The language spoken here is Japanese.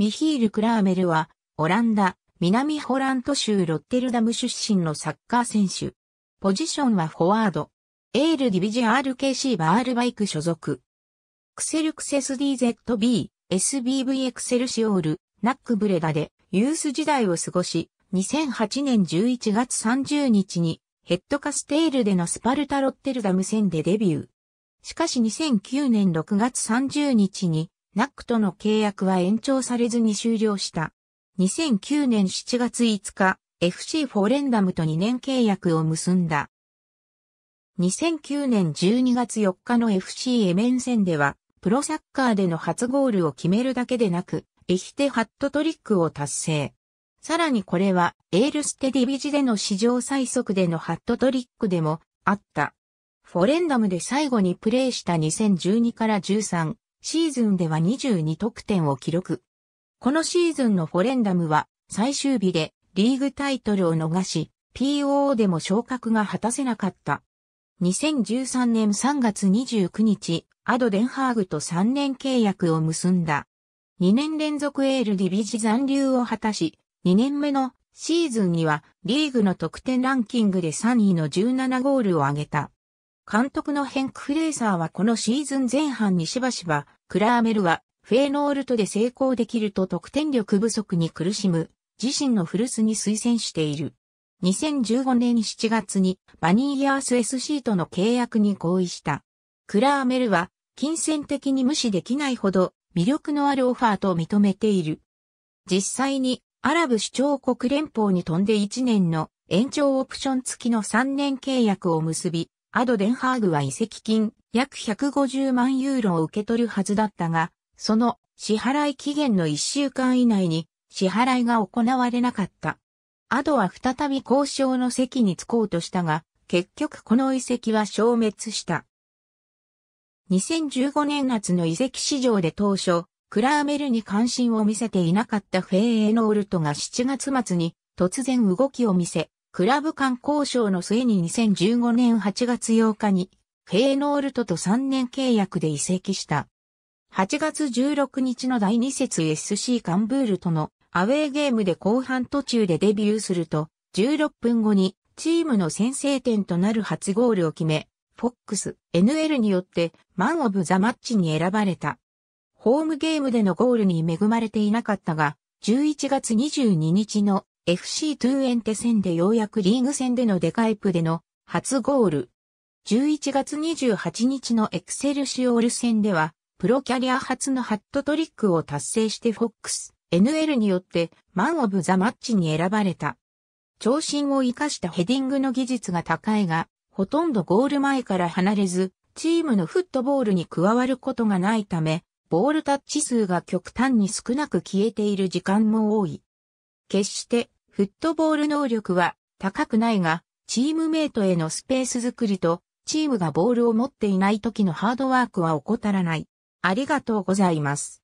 ミヒール・クラーメルは、オランダ、南ホラント州ロッテルダム出身のサッカー選手。ポジションはフォワード。エール・ディビジ RKC バールバイク所属。クセルクセス DZB、SBV エクセルシオール、ナックブレダでユース時代を過ごし、2008年11月30日にヘッドカステールでのスパルタ・ロッテルダム戦でデビュー。しかし2009年6月30日にナックとの契約は延長されずに終了した。2009年7月5日、FC フォレンダムと2年契約を結んだ。2009年12月4日の FC エメン戦では、プロサッカーでの初ゴールを決めるだけでなく、エヒテハットトリックを達成。さらにこれは、エールステディビジでの史上最速でのハットトリックでも、あった。フォレンダムで最後にプレーした2012から13、シーズンでは22得点を記録。このシーズンのフォレンダムは最終日でリーグタイトルを逃し、POO でも昇格が果たせなかった。2013年3月29日、アドデンハーグと3年契約を結んだ。2年連続エールディビジ残留を果たし、2年目のシーズンにはリーグの得点ランキングで3位の17ゴールを挙げた。監督のヘンク・フレーサーはこのシーズン前半にしばしば、クラーメルはフェーノールトで成功できると得点力不足に苦しむ、自身の古巣に推薦している。2015年7月にバニーヤース SC との契約に合意した。クラーメルは金銭的に無視できないほど魅力のあるオファーと認めている。実際にアラブ首長国連邦に飛んで1年の延長オプション付きの3年契約を結び、アド・デンハーグは移籍金約150万ユーロを受け取るはずだったが、その支払い期限の1週間以内に支払いが行われなかった。アドは再び交渉の席に着こうとしたが、結局この遺跡は消滅した。2015年夏の遺跡市場で当初、クラーメルに関心を見せていなかったフェーエノールトが7月末に突然動きを見せ、クラブ間交渉の末に2015年8月8日に、フェーノールトと3年契約で移籍した。8月16日の第2節 SC カンブールとのアウェーゲームで後半途中でデビューすると、16分後にチームの先制点となる初ゴールを決め、FOX、NL によってマンオブザマッチに選ばれた。ホームゲームでのゴールに恵まれていなかったが、11月22日の FC トゥーエンテ戦でようやくリーグ戦でのデカイプでの初ゴール。11月28日のエクセルシオール戦では、プロキャリア初のハットトリックを達成してフォックス、NL によってマンオブザマッチに選ばれた。長身を生かしたヘディングの技術が高いが、ほとんどゴール前から離れず、チームのフットボールに加わることがないため、ボールタッチ数が極端に少なく消えている時間も多い。決してフットボール能力は高くないが、チームメイトへのスペース作りと、チームがボールを持っていない時のハードワークは怠らない。ありがとうございます。